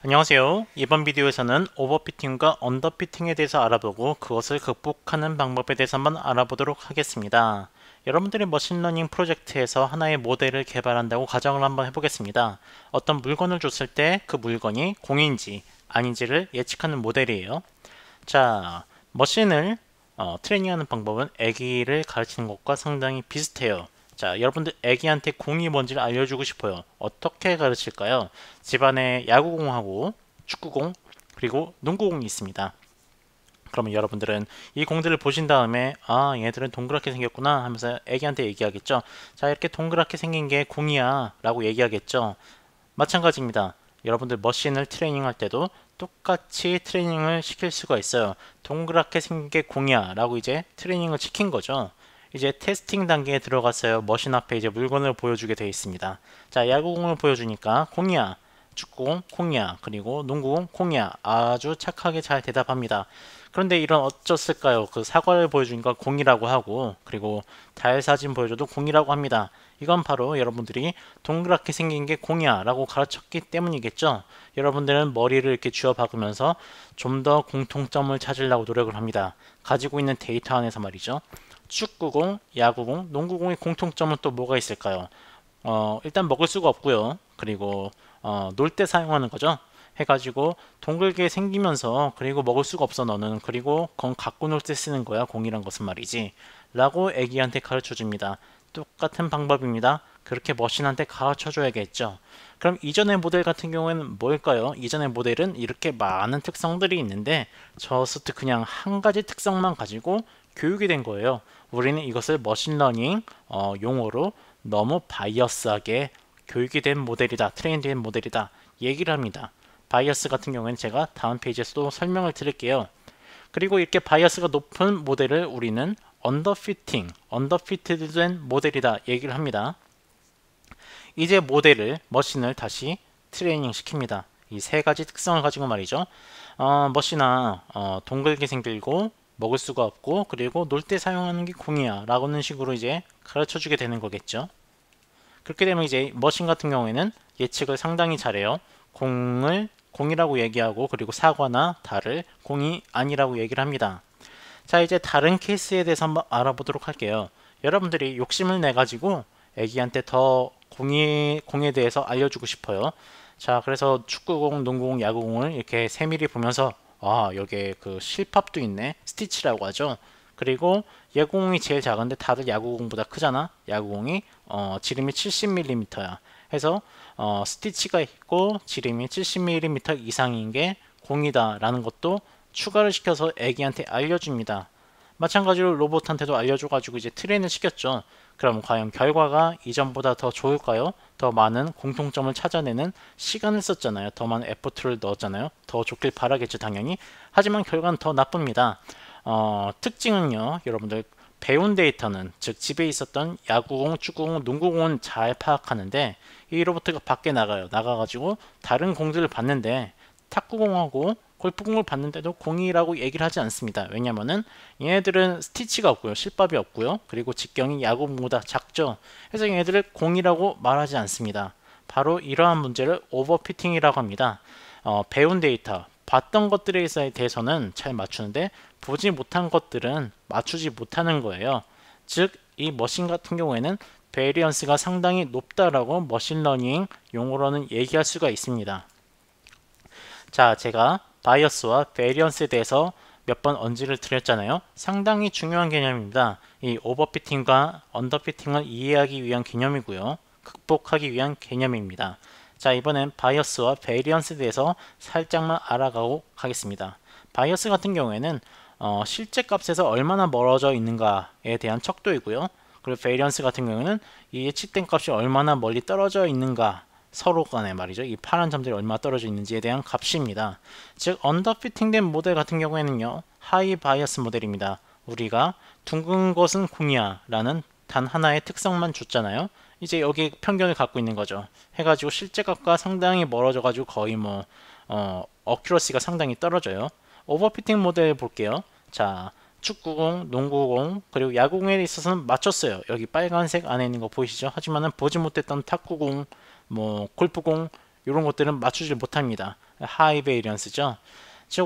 안녕하세요. 이번 비디오에서는 오버피팅과 언더피팅에 대해서 알아보고 그것을 극복하는 방법에 대해서 한번 알아보도록 하겠습니다. 여러분들이 머신러닝 프로젝트에서 하나의 모델을 개발한다고 가정을 한번 해보겠습니다. 어떤 물건을 줬을 때 그 물건이 공인지 아닌지를 예측하는 모델이에요. 자, 머신을 어, 트레이닝하는 방법은 애기를 가르치는 것과 상당히 비슷해요. 자, 여러분들 애기한테 공이 뭔지를 알려주고 싶어요. 어떻게 가르칠까요? 집안에 야구공하고 축구공 그리고 농구공이 있습니다. 그러면 여러분들은 이 공들을 보신 다음에 아 얘들은 동그랗게 생겼구나 하면서 애기한테 얘기하겠죠. 자 이렇게 동그랗게 생긴 게 공이야 라고 얘기하겠죠. 마찬가지입니다. 여러분들 머신을 트레이닝할 때도 똑같이 트레이닝을 시킬 수가 있어요. 동그랗게 생긴 게 공이야 라고 이제 트레이닝을 시킨 거죠. 이제 테스팅 단계에 들어갔어요. 머신 앞에 이제 물건을 보여주게 되어 있습니다. 자, 야구공을 보여주니까 콩이야 축구공 콩이야 그리고 농구공 콩이야 아주 착하게 잘 대답합니다. 그런데 이런 어쩌을까요? 그 사과를 보여주니까 공이라고 하고 그리고 달 사진 보여줘도 공이라고 합니다. 이건 바로 여러분들이 동그랗게 생긴 게 공이야 라고 가르쳤기 때문이겠죠. 여러분들은 머리를 이렇게 쥐어박으면서 좀 더 공통점을 찾으려고 노력을 합니다. 가지고 있는 데이터 안에서 말이죠. 축구공, 야구공, 농구공의 공통점은 또 뭐가 있을까요? 어, 일단 먹을 수가 없고요. 그리고 어, 놀때 사용하는 거죠. 해가지고 동글게 생기면서 그리고 먹을 수가 없어 너는 그리고 그건 갖고 놀 때 쓰는 거야 공이란 것은 말이지 라고 애기한테 가르쳐줍니다. 똑같은 방법입니다. 그렇게 머신한테 가르쳐줘야겠죠. 그럼 이전의 모델 같은 경우에는 뭘까요? 이전의 모델은 이렇게 많은 특성들이 있는데 저스트 그냥 한 가지 특성만 가지고 교육이 된 거예요. 우리는 이것을 머신러닝 어, 용어로 너무 바이어스하게 교육이 된 모델이다, 트레이닝된 모델이다 얘기를 합니다. 바이어스 같은 경우에는 제가 다음 페이지에서도 설명을 드릴게요. 그리고 이렇게 바이어스가 높은 모델을 우리는 언더피팅, 언더피트된 모델이다 얘기를 합니다. 이제 모델을, 머신을 다시 트레이닝 시킵니다. 이 세 가지 특성을 가지고 말이죠. 어, 머신아 어, 동글게 생기고 먹을 수가 없고 그리고 놀 때 사용하는 게 공이야 라고는 식으로 이제 가르쳐 주게 되는 거겠죠 그렇게 되면 이제 머신 같은 경우에는 예측을 상당히 잘해요 공을 공이라고 얘기하고 그리고 사과나 달을 공이 아니라고 얘기를 합니다 자 이제 다른 케이스에 대해서 한번 알아보도록 할게요 여러분들이 욕심을 내 가지고 애기한테 더 공이, 공에 대해서 알려주고 싶어요 자 그래서 축구공, 농구공, 야구공을 이렇게 세밀히 보면서 아 여기에 그실팝도 있네 스티치라고 하죠 그리고 야구공이 제일 작은데 다들 야구공보다 크잖아 야구공이 어, 지름이 70mm야 해서 어, 스티치가 있고 지름이 70mm 이상인 게 공이다 라는 것도 추가를 시켜서 애기한테 알려줍니다 마찬가지로 로봇한테도 알려줘가지고 이제 트레이을 시켰죠 그럼 과연 결과가 이전보다 더 좋을까요? 더 많은 공통점을 찾아내는 시간을 썼잖아요. 더 많은 에포트를 넣었잖아요. 더 좋길 바라겠죠, 당연히. 하지만 결과는 더 나쁩니다. 어, 특징은요, 여러분들 배운 데이터는 즉 집에 있었던 야구공, 축구공, 농구공은 잘 파악하는데 이 로봇가 밖에 나가요. 나가가지고 다른 공들을 봤는데 탁구공하고 골프공을 봤는데도 공이라고 얘기를 하지 않습니다. 왜냐면은 얘네들은 스티치가 없고요. 실밥이 없고요. 그리고 직경이 야구공보다 작죠. 그래서 얘네들을 공이라고 말하지 않습니다. 바로 이러한 문제를 오버피팅이라고 합니다. 어, 배운 데이터, 봤던 것들에 대해서는 잘 맞추는데 보지 못한 것들은 맞추지 못하는 거예요. 즉, 이 머신 같은 경우에는 베리언스가 상당히 높다라고 머신러닝 용어로는 얘기할 수가 있습니다. 자, 제가 바이어스와 베리언스에 대해서 몇 번 언지를 드렸잖아요. 상당히 중요한 개념입니다. 이 오버피팅과 언더피팅을 이해하기 위한 개념이고요. 극복하기 위한 개념입니다. 자 이번엔 바이어스와 베리언스에 대해서 살짝만 알아가고 가겠습니다. 바이어스 같은 경우에는 어, 실제 값에서 얼마나 멀어져 있는가에 대한 척도이고요. 그리고 베리언스 같은 경우는 이 예측된 값이 얼마나 멀리 떨어져 있는가 서로 간에 말이죠. 이 파란 점들이 얼마 나 떨어져 있는지에 대한 값입니다. 즉 언더피팅된 모델 같은 경우에는요. 하이 바이어스 모델입니다. 우리가 둥근 것은 공이야라는 단 하나의 특성만 줬잖아요. 이제 여기 편견을 갖고 있는 거죠. 해가지고 실제 값과 상당히 멀어져가지고 거의 뭐 어, 어큐러시가 상당히 떨어져요. 오버피팅 모델 볼게요. 자, 축구공, 농구공, 그리고 야구공에 있어서는 맞췄어요. 여기 빨간색 안에 있는 거 보이시죠? 하지만은 보지 못했던 탁구공, 뭐 골프공 이런 것들은 맞추질 못합니다. 하이 베이리스죠즉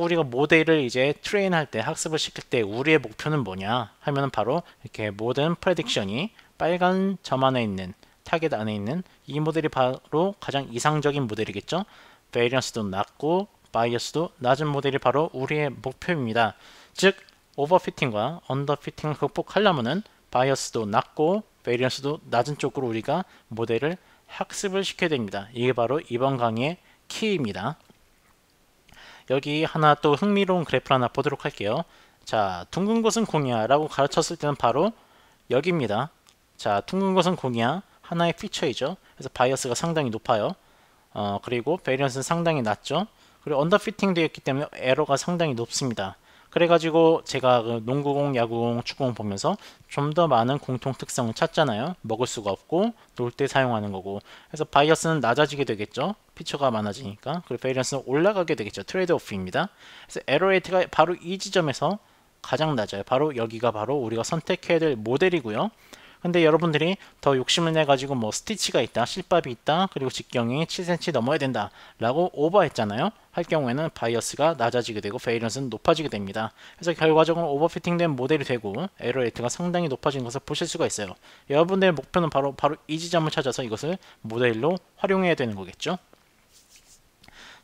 우리가 모델을 이제 트레인할 때 학습을 시킬 때 우리의 목표는 뭐냐 하면 바로 이렇게 모든 프레딕션이 빨간 점 안에 있는 타겟 안에 있는 이 모델이 바로 가장 이상적인 모델이겠죠. 베이리스도 낮고 바이어스도 낮은 모델이 바로 우리의 목표입니다. 즉 오버피팅과 언더피팅을 극복하려면은 바이어스도 낮고 베리언스도 낮은 쪽으로 우리가 모델을 학습을 시켜야 됩니다. 이게 바로 이번 강의 의 키입니다. 여기 하나 또 흥미로운 그래프를 하나 보도록 할게요. 자, 둥근 것은 공이야라고 가르쳤을 때는 바로 여기입니다. 자, 둥근 것은 공이야 하나의 피처이죠. 그래서 바이어스가 상당히 높아요. 어, 그리고 베리언스는 상당히 낮죠. 그리고 언더피팅되어 있기 때문에 에러가 상당히 높습니다. 그래가지고 제가 그 농구공, 야구공, 축구공 보면서 좀 더 많은 공통 특성을 찾잖아요. 먹을 수가 없고 놀 때 사용하는 거고. 그래서 바이어스는 낮아지게 되겠죠. 피처가 많아지니까. 그리고 베리언스는 올라가게 되겠죠. 트레이드 오프입니다. 그래서 에러레이트가 바로 이 지점에서 가장 낮아요. 바로 여기가 바로 우리가 선택해야 될 모델이고요. 근데 여러분들이 더 욕심을 내가지고 뭐 스티치가 있다, 실밥이 있다, 그리고 직경이 7cm 넘어야 된다 라고 오버했잖아요. 할 경우에는 바이어스가 낮아지게 되고 베일런스는 높아지게 됩니다. 그래서 결과적으로 오버피팅된 모델이 되고 에러 레이트가 상당히 높아진 것을 보실 수가 있어요. 여러분들의 목표는 바로 바로 이 지점을 찾아서 이것을 모델로 활용해야 되는 거겠죠.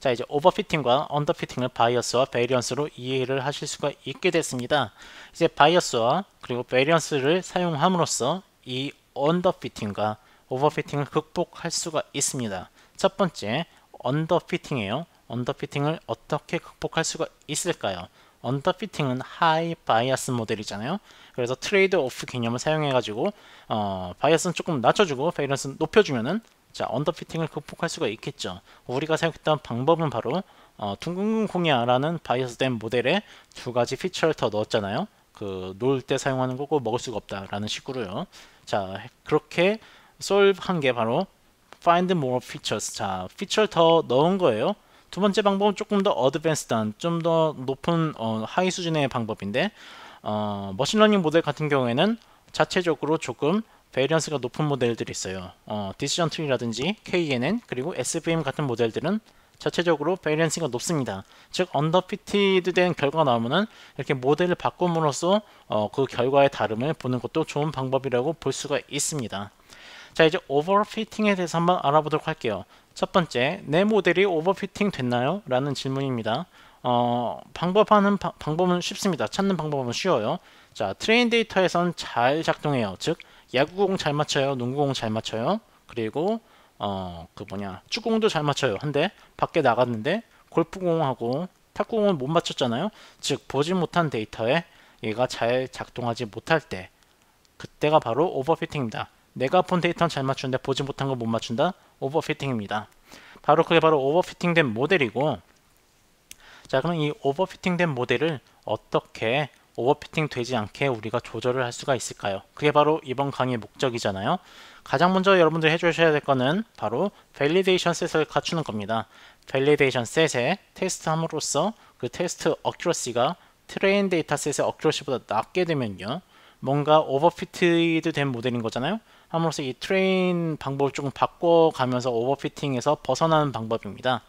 자 이제 오버피팅과 언더피팅을 바이어스와 베리언스로 이해를 하실 수가 있게 됐습니다. 이제 바이어스와 그리고 베리언스를 사용함으로써 이 언더피팅과 오버피팅을 극복할 수가 있습니다. 첫 번째, 언더피팅이에요. 언더피팅을 어떻게 극복할 수가 있을까요? 언더피팅은 하이 바이어스 모델이잖아요. 그래서 트레이드 오프 개념을 사용해가지고 어, 바이어스는 조금 낮춰주고 페이런스는 높여주면은 자 언더피팅을 극복할 수가 있겠죠. 우리가 사용했던 방법은 바로 어, 둥근근 공야라는 바이어스된 모델에 두 가지 피처를 더 넣었잖아요. 그 놀 때 사용하는 거고 먹을 수가 없다라는 식으로요. 자 그렇게 solve 한 게 바로 find more features 자 feature 더 넣은 거예요 두 번째 방법은 조금 더 어드밴스한 좀 더 높은 어, 하위 수준의 방법인데 어, 머신러닝 모델 같은 경우에는 자체적으로 조금 베리언스가 높은 모델들이 있어요 어, 디시전 트리라든지 KNN 그리고 SVM 같은 모델들은 자체적으로 밸런언스가 높습니다. 즉 언더피티드 된 결과가 나오면은 이렇게 모델을 바꿈으로써 어, 그 결과의 다름을 보는 것도 좋은 방법이라고 볼 수가 있습니다. 자 이제 오버피팅에 대해서 한번 알아보도록 할게요. 첫 번째, 내 모델이 오버피팅 됐나요? 라는 질문입니다. 어, 방법하는 바, 방법은 쉽습니다. 찾는 방법은 쉬워요. 자, 트레인 데이터에선 잘 작동해요. 즉, 야구공 잘 맞춰요, 농구공 잘 맞춰요. 그리고 어그 뭐냐 축구공도 잘 맞춰요. 근데 밖에 나갔는데 골프공하고 탁구공을 못 맞췄잖아요. 즉 보지 못한 데이터에 얘가 잘 작동하지 못할 때 그때가 바로 오버피팅입니다. 내가 본 데이터는 잘 맞추는데 보지 못한 걸못 맞춘다? 오버피팅입니다. 바로 그게 바로 오버피팅된 모델이고 자 그럼 이 오버피팅된 모델을 어떻게 오버피팅 되지 않게 우리가 조절을 할 수가 있을까요? 그게 바로 이번 강의의 목적이잖아요. 가장 먼저 여러분들이 해주셔야 될 거는 바로 밸리데이션 셋을 갖추는 겁니다. 밸리데이션 셋에 테스트 함으로써 그 테스트 어큐러시가 트레인 데이터셋의 어큐러시보다 낮게 되면요. 뭔가 오버피트도 된 모델인 거잖아요. 함으로써 이 트레인 방법을 조금 바꿔가면서 오버피팅에서 벗어나는 방법입니다.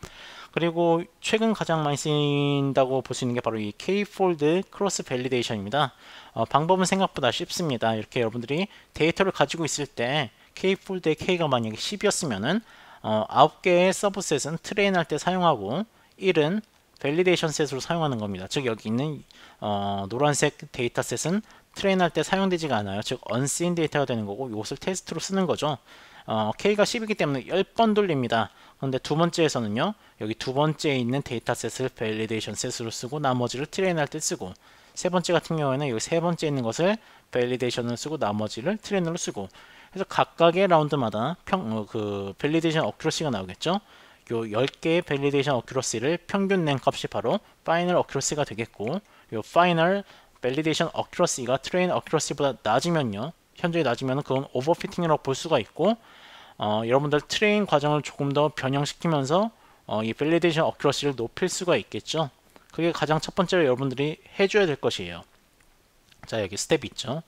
그리고 최근 가장 많이 쓰인다고 볼 수 있는 게 바로 이 K-폴드 크로스 밸리데이션입니다. 어, 방법은 생각보다 쉽습니다. 이렇게 여러분들이 데이터를 가지고 있을 때 K폴드의 K가 만약에 10이었으면은 어, 9개의 서브셋은 트레인할 때 사용하고 1은 밸리데이션 셋으로 사용하는 겁니다. 즉 여기 있는 어, 노란색 데이터셋은 트레인할 때 사용되지가 않아요. 즉 언스인 데이터가 되는 거고 이것을 테스트로 쓰는 거죠. 어, K가 10이기 때문에 10번 돌립니다. 그런데 두 번째에서는요. 여기 두 번째에 있는 데이터셋을 밸리데이션 셋으로 쓰고 나머지를 트레인할 때 쓰고 세 번째 같은 경우에는 여기 세 번째 있는 것을 밸리데이션을 쓰고 나머지를 트레이으로 쓰고 그래서 각각의 라운드마다 평, 어, 그 밸리데이션 어큐러시가 나오겠죠. 요 10개의 밸리데이션 어큐러시를 평균 낸 값이 바로 파이널 어큐러시가 되겠고 요 파이널 밸리데이션 어큐러시가 트레인 어큐러시보다 낮으면요. 현저히 낮으면 그건 오버피팅이라고 볼 수가 있고 어, 여러분들 트레인 과정을 조금 더 변형시키면서 어, 이 밸리데이션 어큐러시를 높일 수가 있겠죠. 그게 가장 첫 번째로 여러분들이 해줘야 될 것이에요. 자 여기 스텝이 있죠.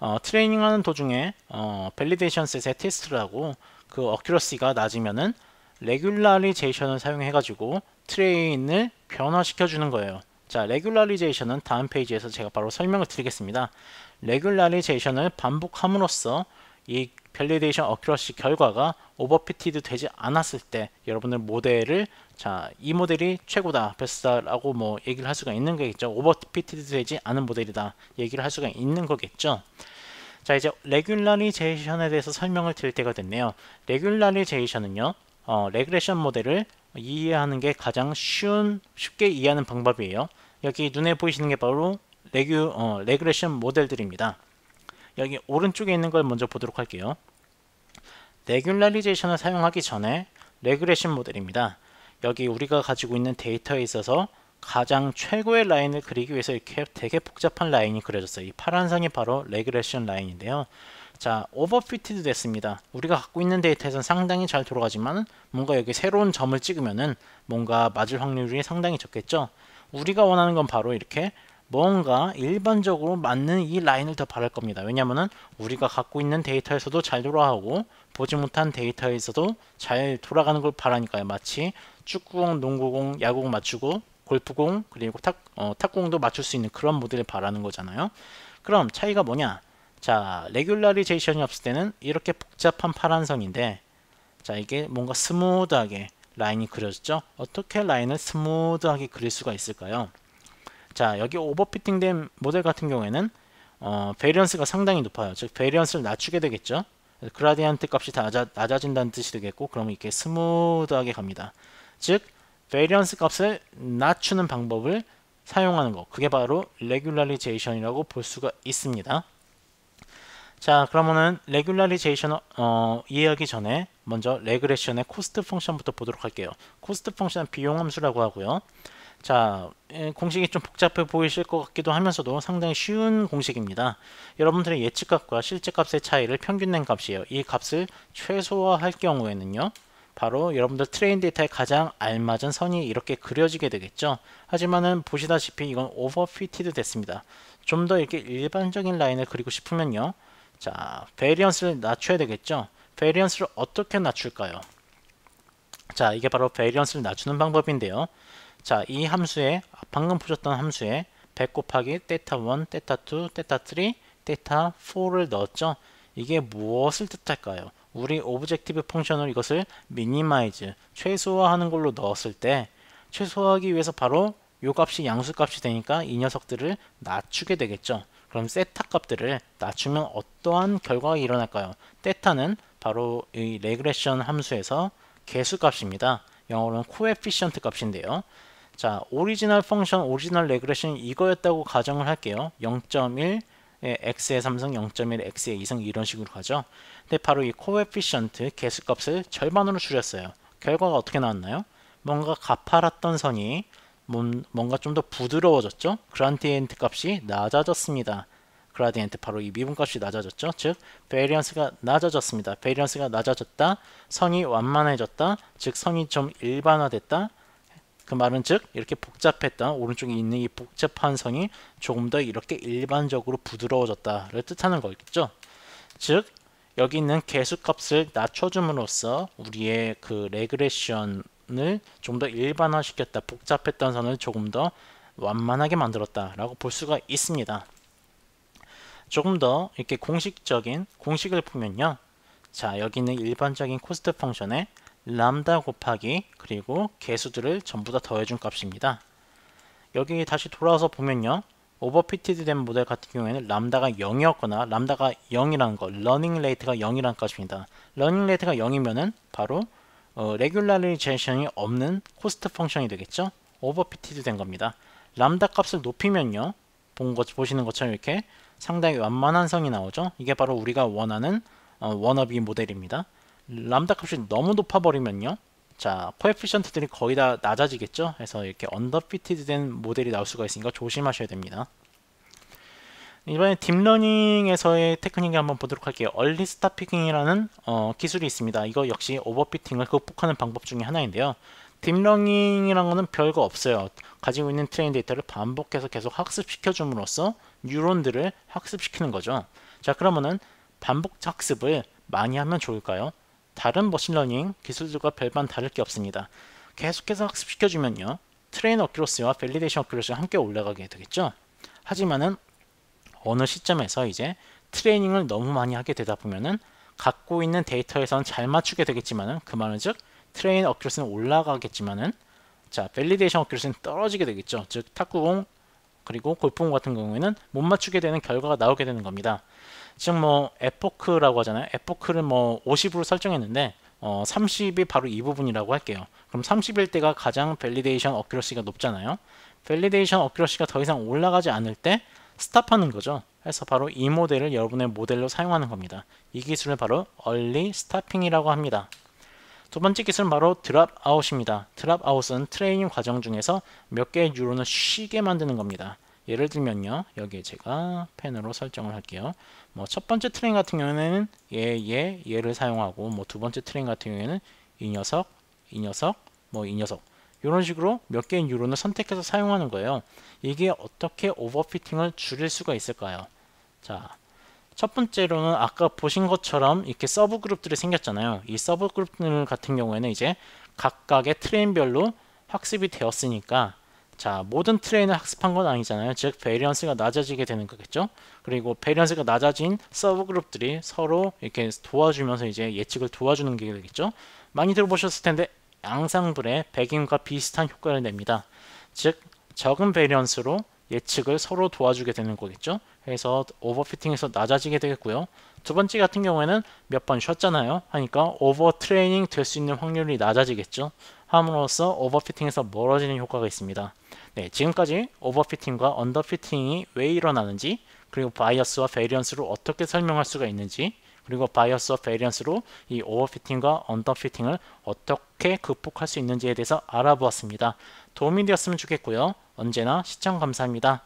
어, 트레이닝하는 도중에 어, 밸리데이션 셋의 테스트라고 그 어큐러시가 낮으면은 레귤라리제이션을 사용해 가지고 트레인을 변화시켜 주는 거예요 자 레귤라리제이션은 다음 페이지에서 제가 바로 설명을 드리겠습니다 레귤라리제이션을 반복함으로써 이 밸리데이션 어큐러시 결과가 오버피티드 되지 않았을 때 여러분들 모델을 자 이 모델이 최고다 베스트다라고 뭐 얘기를 할 수가 있는 거겠죠 오버피티드 되지 않은 모델이다 얘기를 할 수가 있는 거겠죠 자 이제 레귤라리제이션에 대해서 설명을 드릴 때가 됐네요 레귤라리제이션은요 어, 레그레션 모델을 이해하는 게 가장 쉬운 쉽게 이해하는 방법이에요 여기 눈에 보이시는 게 바로 레규, 어, 레그레션 모델들입니다 여기 오른쪽에 있는 걸 먼저 보도록 할게요. 레귤라리제이션을 사용하기 전에 레그레션 모델입니다. 여기 우리가 가지고 있는 데이터에 있어서 가장 최고의 라인을 그리기 위해서 이렇게 되게 복잡한 라인이 그려졌어요. 이 파란 선이 바로 레그레션 라인인데요. 자, 오버피티드 됐습니다. 우리가 갖고 있는 데이터에선 상당히 잘 돌아가지만 뭔가 여기 새로운 점을 찍으면은 뭔가 맞을 확률이 상당히 적겠죠. 우리가 원하는 건 바로 이렇게 뭔가 일반적으로 맞는 이 라인을 더 바랄 겁니다. 왜냐하면 우리가 갖고 있는 데이터에서도 잘 돌아가고 보지 못한 데이터에서도 잘 돌아가는 걸 바라니까요. 마치 축구공, 농구공, 야구공 맞추고 골프공 그리고 탁, 어, 탁공도 맞출 수 있는 그런 모델을 바라는 거잖아요. 그럼 차이가 뭐냐? 자, 레귤라리제이션이 없을 때는 이렇게 복잡한 파란선인데 자, 이게 뭔가 스무드하게 라인이 그려졌죠? 어떻게 라인을 스무드하게 그릴 수가 있을까요? 자 여기 오버피팅 된 모델 같은 경우에는 어, 베리언스가 상당히 높아요 즉 베리언스를 낮추게 되겠죠 그라디언트 값이 낮아, 낮아진다는 뜻이 되겠고 그러면 이렇게 스무드하게 갑니다 즉 베리언스 값을 낮추는 방법을 사용하는 거 그게 바로 레귤라리제이션이라고 볼 수가 있습니다 자 그러면은 레귤라리제이션 어, 이해하기 전에 먼저 레그레션의 코스트 펑션부터 보도록 할게요 코스트 펑션은 비용 함수라고 하고요 자 예, 공식이 좀 복잡해 보이실 것 같기도 하면서도 상당히 쉬운 공식입니다. 여러분들의 예측값과 실제값의 차이를 평균낸 값이에요. 이 값을 최소화할 경우에는요. 바로 여러분들 트레인 데이터에 가장 알맞은 선이 이렇게 그려지게 되겠죠. 하지만은 보시다시피 이건 오버피티드 됐습니다. 좀 더 이렇게 일반적인 라인을 그리고 싶으면요. 자, 베리언스를 낮춰야 되겠죠. 베리언스를 어떻게 낮출까요? 자, 이게 바로 베리언스를 낮추는 방법인데요. 자, 이 함수에 방금 보셨던 함수에 100 곱하기 데이터 1, 데이터 2, 데이터 3, 데이터 4를 넣었죠. 이게 무엇을 뜻할까요? 우리 오브젝티브 펑션으로 이것을 미니마이즈, 최소화하는 걸로 넣었을 때 최소화하기 위해서 바로 요 값이 양수값이 되니까 이 녀석들을 낮추게 되겠죠. 그럼 세타 값들을 낮추면 어떠한 결과가 일어날까요? 데타는 바로 이 레그레션 함수에서 개수값입니다. 영어로는 코에피션트 값인데요. 자, 오리지널 펑션, 오리지널 레그레션이 거였다고 가정을 할게요. 0.1 x의 삼성 0.1 x의 이성 이런 식으로 가죠. 근데 바로 이 코에피션트 개수값을 절반으로 줄였어요. 결과가 어떻게 나왔나요? 뭔가 가파랐던 선이 뭔가 좀 더 부드러워졌죠. 그란디엔트 값이 낮아졌습니다. 그라디엔트 바로 이 미분값이 낮아졌죠. 즉 베리언스가 낮아졌습니다. 베리언스가 낮아졌다. 선이 완만해졌다. 즉 선이 좀 일반화됐다. 그 말은 즉 이렇게 복잡했던 오른쪽에 있는 이 복잡한 선이 조금 더 이렇게 일반적으로 부드러워졌다를 뜻하는 거겠죠. 즉 여기 있는 개수값을 낮춰줌으로써 우리의 그 레그레션을 좀 더 일반화시켰다. 복잡했던 선을 조금 더 완만하게 만들었다라고 볼 수가 있습니다. 조금 더 이렇게 공식적인 공식을 보면요. 자 여기 있는 일반적인 코스트 펑션에 람다 곱하기 그리고 개수들을 전부 다 더해준 값입니다. 여기 다시 돌아와서 보면요. 오버피티드 된 모델 같은 경우에는 람다가 0이었거나 람다가 0이라는 거, 러닝 레이트가 0이라는 값입니다. 러닝 레이트가 0이면은 바로 어, 레귤라리제이션이 없는 코스트 펑션이 되겠죠. 오버피티드 된 겁니다. 람다 값을 높이면요. 본 것, 보시는 것처럼 이렇게 상당히 완만한 성이 나오죠. 이게 바로 우리가 원하는 어, 워너비 모델입니다. 람다 값이 너무 높아 버리면요 자 코에피션트들이 거의 다 낮아지겠죠 그래서 이렇게 언더피티드 된 모델이 나올 수가 있으니까 조심하셔야 됩니다 이번에 딥러닝에서의 테크닉을 한번 보도록 할게요 얼리 스타피킹이라는 어, 기술이 있습니다 이거 역시 오버피팅을 극복하는 방법 중에 하나인데요 딥러닝이라는 거는 별거 없어요 가지고 있는 트레인 데이터를 반복해서 계속 학습시켜 줌으로써 뉴런들을 학습시키는 거죠 자 그러면은 반복 학습을 많이 하면 좋을까요 다른 머신러닝 기술들과 별반 다를 게 없습니다. 계속해서 학습시켜주면요. 트레인 어큐러스와 밸리데이션 어큐러스가 함께 올라가게 되겠죠. 하지만은 어느 시점에서 이제 트레이닝을 너무 많이 하게 되다 보면은 갖고 있는 데이터에선 잘 맞추게 되겠지만은 그 말은 즉 트레인 어큐러스는 올라가겠지만은 자 밸리데이션 어큐러스는 떨어지게 되겠죠. 즉 탁구공 그리고 골프공 같은 경우에는 못 맞추게 되는 결과가 나오게 되는 겁니다. 지금 뭐 에포크라고 하잖아요. 에포크를 뭐 50으로 설정했는데 어, 30이 바로 이 부분이라고 할게요. 그럼 30일 때가 가장 밸리데이션 어큐러시가 높잖아요. 밸리데이션 어큐러시가 더 이상 올라가지 않을 때 스탑하는 거죠. 해서 바로 이 모델을 여러분의 모델로 사용하는 겁니다. 이 기술을 바로 얼리 스타핑이라고 합니다. 두 번째 기술은 바로 드랍아웃입니다. 드랍아웃은 트레이닝 과정 중에서 몇 개의 뉴런을 쉬게 만드는 겁니다. 예를 들면요. 여기에 제가 펜으로 설정을 할게요. 뭐첫 번째 트레인 같은 경우에는 얘, 얘, 얘를 사용하고 뭐 두 번째 트레인 같은 경우에는 이 녀석, 이 녀석, 뭐 이 녀석 이런 식으로 몇 개의 뉴런을 선택해서 사용하는 거예요. 이게 어떻게 오버피팅을 줄일 수가 있을까요? 자, 첫 번째로는 아까 보신 것처럼 이렇게 서브 그룹들이 생겼잖아요. 이 서브 그룹들 같은 경우에는 이제 각각의 트레인별로 학습이 되었으니까 자, 모든 트레인을 학습한 건 아니잖아요. 즉, 베리언스가 낮아지게 되는 거겠죠. 그리고 베리언스가 낮아진 서브 그룹들이 서로 이렇게 도와주면서 이제 예측을 도와주는 게 되겠죠. 많이 들어보셨을 텐데 양상불의 백인과 비슷한 효과를 냅니다. 즉, 적은 베리언스로 예측을 서로 도와주게 되는 거겠죠. 그래서 오버피팅에서 낮아지게 되겠고요. 두 번째 같은 경우에는 몇 번 쉬었잖아요. 하니까 오버트레이닝 될 수 있는 확률이 낮아지겠죠. 함으로써 오버피팅에서 멀어지는 효과가 있습니다. 네, 지금까지 오버피팅과 언더피팅이 왜 일어나는지 그리고 바이어스와 베리언스를 어떻게 설명할 수가 있는지 그리고 바이어스와 베리언스로 이 오버피팅과 언더피팅을 어떻게 극복할 수 있는지에 대해서 알아보았습니다. 도움이 되었으면 좋겠고요. 언제나 시청 감사합니다.